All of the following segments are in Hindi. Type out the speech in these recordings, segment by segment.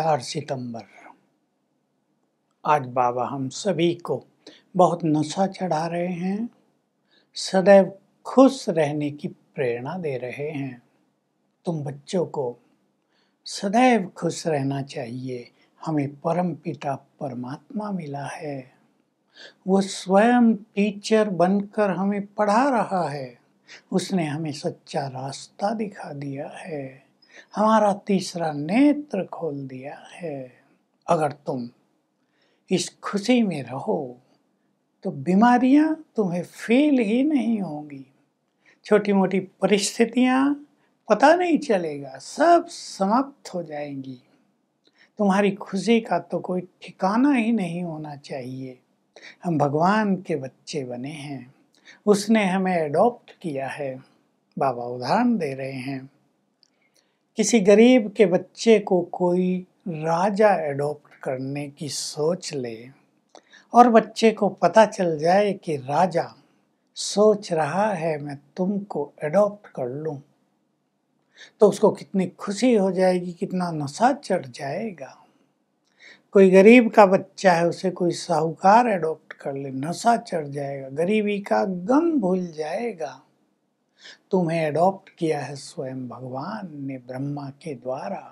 चार सितंबर आज बाबा हम सभी को बहुत नशा चढ़ा रहे हैं सदैव खुश रहने की प्रेरणा दे रहे हैं तुम बच्चों को सदैव खुश रहना चाहिए हमें परम पिता परमात्मा मिला है वो स्वयं टीचर बनकर हमें पढ़ा रहा है उसने हमें सच्चा रास्ता दिखा दिया है हमारा तीसरा नेत्र खोल दिया है अगर तुम इस खुशी में रहो तो बीमारियां तुम्हें फील ही नहीं होंगी छोटी मोटी परिस्थितियां पता नहीं चलेगा सब समाप्त हो जाएंगी तुम्हारी खुशी का तो कोई ठिकाना ही नहीं होना चाहिए हम भगवान के बच्चे बने हैं उसने हमें अडॉप्ट किया है बाबा उदाहरण दे रहे हैं किसी गरीब के बच्चे को कोई राजा एडॉप्ट करने की सोच ले और बच्चे को पता चल जाए कि राजा सोच रहा है मैं तुमको एडॉप्ट कर लूँ तो उसको कितनी खुशी हो जाएगी कितना नशा चढ़ जाएगा कोई गरीब का बच्चा है उसे कोई साहूकार एडॉप्ट कर ले नशा चढ़ जाएगा गरीबी का गम भूल जाएगा तुम्हें एडॉप्ट किया है स्वयं भगवान ने ब्रह्मा के द्वारा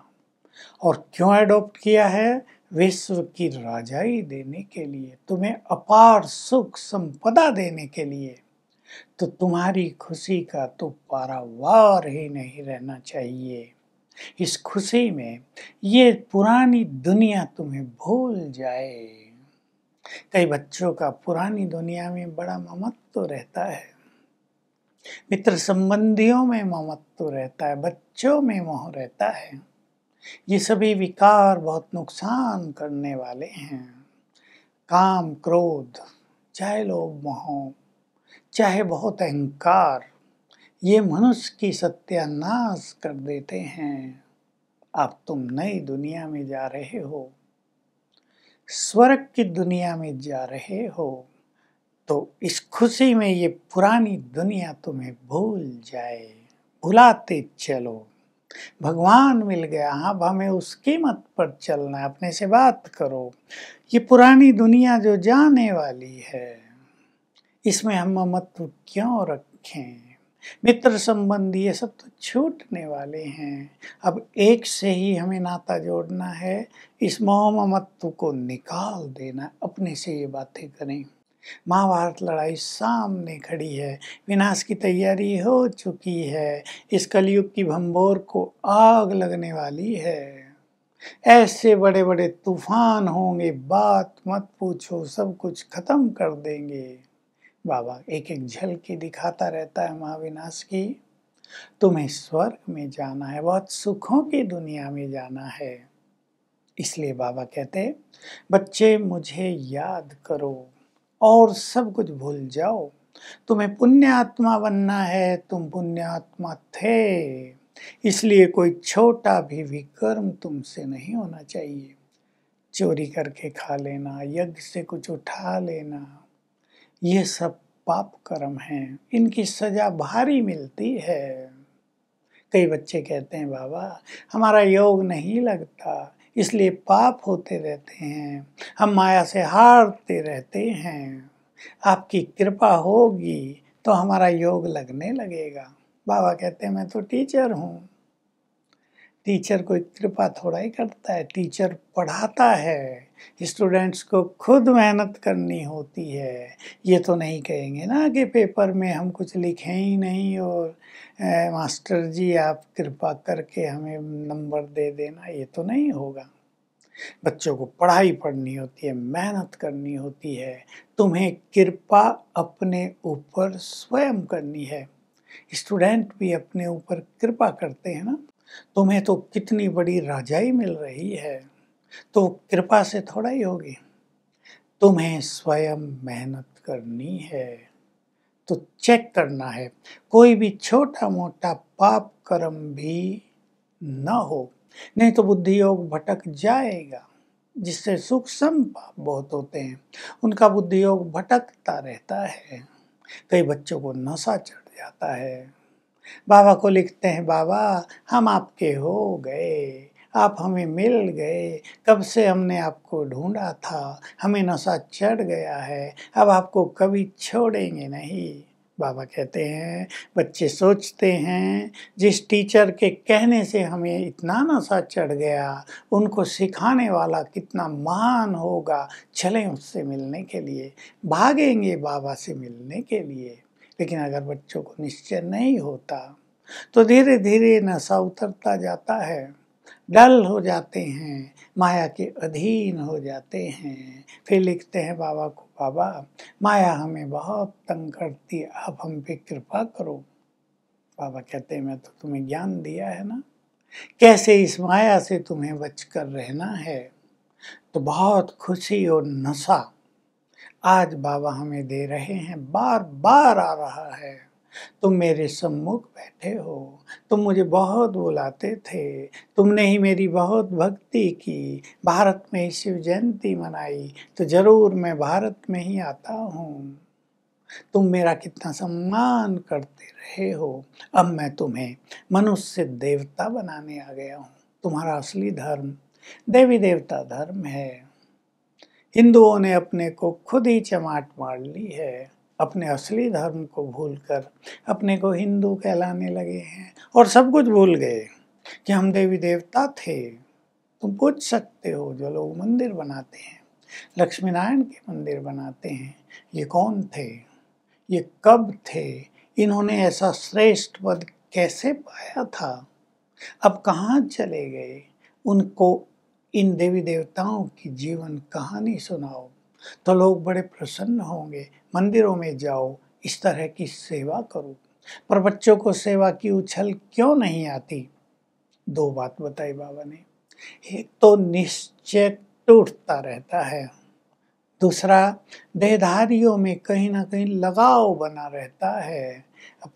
और क्यों एडॉप्ट किया है विश्व की राजाई देने के लिए तुम्हें अपार सुख संपदा देने के लिए तो तुम्हारी खुशी का तो पारावार ही नहीं रहना चाहिए इस खुशी में ये पुरानी दुनिया तुम्हें भूल जाए कई बच्चों का पुरानी दुनिया में बड़ा ममत्व तो रहता है मित्र संबंधियों में महत्व तो रहता है बच्चों में मोह रहता है ये सभी विकार बहुत नुकसान करने वाले हैं काम क्रोध चाहे लोग मोह चाहे बहुत अहंकार ये मनुष्य की सत्यानाश कर देते हैं आप तुम नई दुनिया में जा रहे हो स्वर्ग की दुनिया में जा रहे हो तो इस खुशी में ये पुरानी दुनिया तुम्हें भूल जाए भुलाते चलो भगवान मिल गया अब हमें उस कीमत पर चलना अपने से बात करो ये पुरानी दुनिया जो जाने वाली है इसमें हम ममत्व क्यों रखें मित्र संबंधी ये सब तो छूटने वाले हैं अब एक से ही हमें नाता जोड़ना है इस मोह ममत्व को निकाल देना अपने से ये बातें करें महाभारत लड़ाई सामने खड़ी है विनाश की तैयारी हो चुकी है इस कलयुग की भंबोर को आग लगने वाली है ऐसे बड़े बड़े तूफान होंगे बात मत पूछो सब कुछ खत्म कर देंगे बाबा एक एक झलकी दिखाता रहता है महाविनाश की तुम्हें स्वर्ग में जाना है बहुत सुखों की दुनिया में जाना है इसलिए बाबा कहते बच्चे मुझे याद करो और सब कुछ भूल जाओ तुम्हें पुण्य आत्मा बनना है तुम पुण्य आत्मा थे इसलिए कोई छोटा भी विकर्म तुमसे नहीं होना चाहिए चोरी करके खा लेना यज्ञ से कुछ उठा लेना ये सब पाप कर्म हैं इनकी सजा भारी मिलती है कई बच्चे कहते हैं बाबा हमारा योग नहीं लगता इसलिए पाप होते रहते हैं हम माया से हारते रहते हैं आपकी कृपा होगी तो हमारा योग लगने लगेगा बाबा कहते हैं मैं तो टीचर हूँ टीचर कोई कृपा थोड़ा ही करता है टीचर पढ़ाता है स्टूडेंट्स को खुद मेहनत करनी होती है ये तो नहीं कहेंगे ना कि पेपर में हम कुछ लिखें ही नहीं और ए, मास्टर जी आप कृपा करके हमें नंबर दे देना ये तो नहीं होगा बच्चों को पढ़ाई पढ़नी होती है मेहनत करनी होती है तुम्हें कृपा अपने ऊपर स्वयं करनी है स्टूडेंट भी अपने ऊपर कृपा करते हैं ना तुम्हें तो कितनी बड़ी राजाई मिल रही है तो कृपा से थोड़ा ही होगी तुम्हें स्वयं मेहनत करनी है तो चेक करना है कोई भी छोटा मोटा पाप कर्म भी ना हो नहीं तो बुद्धि योग भटक जाएगा जिससे सूक्ष्म पाप बहुत होते हैं उनका बुद्धि योग भटकता रहता है कई बच्चों को नशा चढ़ जाता है बाबा को लिखते हैं बाबा हम आपके हो गए आप हमें मिल गए कब से हमने आपको ढूंढा था हमें नशा चढ़ गया है अब आपको कभी छोड़ेंगे नहीं बाबा कहते हैं बच्चे सोचते हैं जिस टीचर के कहने से हमें इतना नशा चढ़ गया उनको सिखाने वाला कितना महान होगा चलें उससे मिलने के लिए भागेंगे बाबा से मिलने के लिए लेकिन अगर बच्चों को निश्चय नहीं होता तो धीरे धीरे नशा उतरता जाता है डल हो जाते हैं माया के अधीन हो जाते हैं फिर लिखते हैं बाबा को बाबा माया हमें बहुत तंग करती है आप हम पे कृपा करो बाबा कहते हैं मैं तो तुम्हें ज्ञान दिया है ना कैसे इस माया से तुम्हें बचकर रहना है तो बहुत खुशी और नशा आज बाबा हमें दे रहे हैं बार बार आ रहा है तुम मेरे सम्मुख बैठे हो तुम मुझे बहुत बुलाते थे तुमने ही मेरी बहुत भक्ति की भारत में ही शिव जयंती मनाई तो ज़रूर मैं भारत में ही आता हूँ तुम मेरा कितना सम्मान करते रहे हो अब मैं तुम्हें मनुष्य देवता बनाने आ गया हूँ तुम्हारा असली धर्म देवी देवता धर्म है हिंदुओं ने अपने को खुद ही चमाट मार ली है अपने असली धर्म को भूलकर अपने को हिंदू कहलाने लगे हैं और सब कुछ भूल गए कि हम देवी देवता थे तुम पूछ सकते हो जो लोग मंदिर बनाते हैं लक्ष्मी नारायण के मंदिर बनाते हैं ये कौन थे ये कब थे इन्होंने ऐसा श्रेष्ठ पद कैसे पाया था अब कहाँ चले गए उनको इन देवी देवताओं की जीवन कहानी सुनाओ तो लोग बड़े प्रसन्न होंगे मंदिरों में जाओ इस तरह की सेवा करो पर बच्चों को सेवा की उछल क्यों नहीं आती दो बात बताई बाबा ने एक तो निश्चय टूटता रहता है दूसरा देहधारियों में कहीं ना कहीं लगाव बना रहता है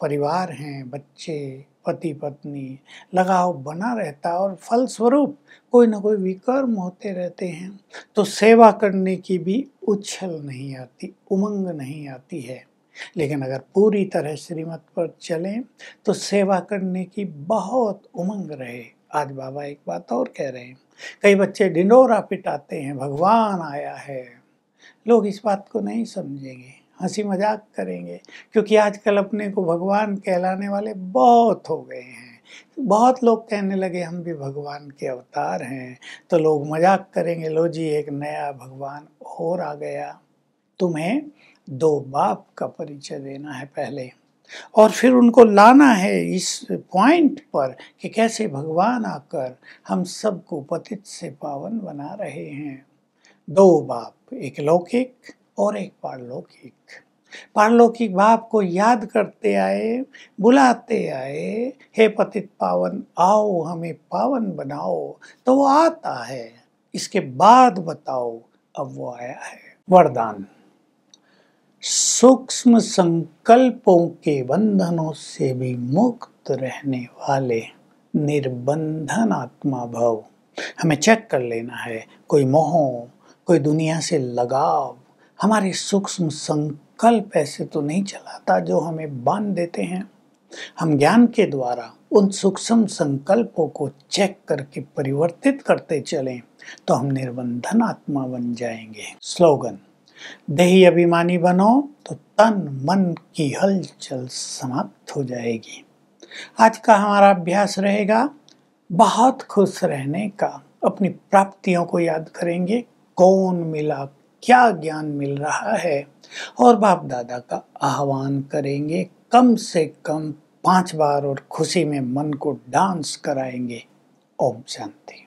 परिवार हैं बच्चे पति पत्नी लगाव बना रहता और फल स्वरूप कोई ना कोई विकर्म होते रहते हैं तो सेवा करने की भी उछल नहीं आती उमंग नहीं आती है लेकिन अगर पूरी तरह श्रीमत पर चलें तो सेवा करने की बहुत उमंग रहे आज बाबा एक बात और कह रहे हैं कई बच्चे डिंडोरा पिटाते हैं भगवान आया है लोग इस बात को नहीं समझेंगे हंसी मजाक करेंगे क्योंकि आजकल अपने को भगवान कहलाने वाले बहुत हो गए हैं बहुत लोग कहने लगे हम भी भगवान के अवतार हैं तो लोग मजाक करेंगे लो जी एक नया भगवान और आ गया तुम्हें दो बाप का परिचय देना है पहले और फिर उनको लाना है इस पॉइंट पर कि कैसे भगवान आकर हम सबको पतित से पावन बना रहे हैं दो बाप एक लौकिक और एक पारलौकिक पारलौकिक बाप को याद करते आए बुलाते आए हे पतित पावन आओ हमें पावन बनाओ तो वो आता है इसके बाद बताओ अब वो आया है वरदान सूक्ष्म संकल्पों के बंधनों से भी मुक्त रहने वाले निर्बंधन आत्मा भव हमें चेक कर लेना है कोई मोह कोई दुनिया से लगाव हमारे सूक्ष्म संकल्प ऐसे तो नहीं चलाता जो हमें बांध देते हैं हम ज्ञान के द्वारा उन सूक्ष्म संकल्पों को चेक करके परिवर्तित करते चलें तो हम निर्बंधन आत्मा बन जाएंगे स्लोगन देही अभिमानी बनो तो तन मन की हलचल समाप्त हो जाएगी आज का हमारा अभ्यास रहेगा बहुत खुश रहने का अपनी प्राप्तियों को याद करेंगे कौन मिला क्या ज्ञान मिल रहा है और बाप दादा का आह्वान करेंगे कम से कम पांच बार और खुशी में मन को डांस कराएंगे ओम शांति